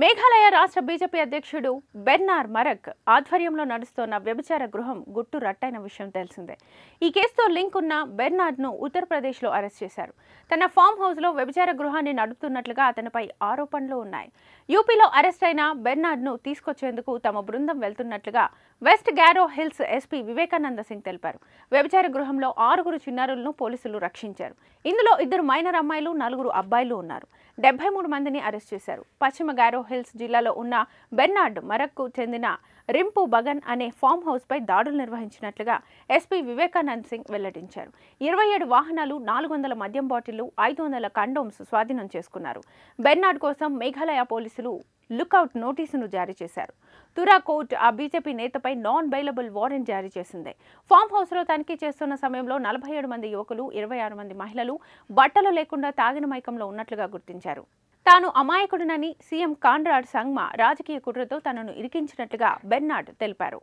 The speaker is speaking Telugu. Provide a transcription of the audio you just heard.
మేఘాలయ రాష్ట్ర బీజేపీ అధ్యక్షుడు బెన్నార్ మరక్ ఆధ్వర్యంలో నడుస్తున్న వ్యభిచార గృహం గుట్టు రట్టైన విషయం తెలిసిందే ఈ కేసుతో లింక్ ఉన్న ను ఉత్తరప్రదేశ్లో అరెస్ట్ చేశారు తన ఫామ్ లో వ్యభిచార గృహాన్ని నడుపుతున్నట్లుగా అతనిపై ఆరోపణలు ఉన్నాయి యూపీలో అరెస్ట్ అయిన ను తీసుకొచ్చేందుకు తమ బృందం వెళ్తున్నట్లుగా West Garo Hills SP Vivekananda Singh తెలిపారు వ్యభిచార గృహంలో ఆరుగురు చిన్నారులను పోలీసులు రక్షించారు ఇందులో ఇద్దరు మైనర్ అమ్మాయిలు నలుగురు అబ్బాయిలు ఉన్నారు డెబ్బై మూడు మందిని అరెస్ట్ చేశారు పశ్చిమ గారో హిల్స్ జిల్లాలో ఉన్న బెర్నార్డ్ మరక్కు చెందిన రింపు బగన్ అనే ఫామ్ హౌస్పై దాడులు నిర్వహించినట్లుగా ఎస్పీ వివేకానంద్ సింగ్ వెల్లడించారు ఇరవై ఏడు వాహనాలు నాలుగు వందల మద్యం బాటిళ్లు ఐదు వందల కండోమ్స్ స్వాధీనం చేసుకున్నారు బెర్నార్డ్ కోసం మేఘాలయ పోలీసులు లుక్అవుట్ నోటీసును జారీ చేశారు తురా కోర్టు ఆ బీజేపీ నేతపై నాన్ బైలబుల్ వారెంట్ జారీ చేసింది ఫామ్ లో తనిఖీ చేస్తున్న సమయంలో నలభై ఏడు మంది యువకులు ఇరవై ఆరు మంది మహిళలు బట్టలు లేకుండా తాగిన మైకంలో ఉన్నట్లుగా గుర్తించారు తాను అమాయకుడినని సీఎం కాన్రాడ్ సంగ్మా రాజకీయ కుట్రతో తనను ఇరికించినట్లుగా బెర్నాడ్ తెలిపారు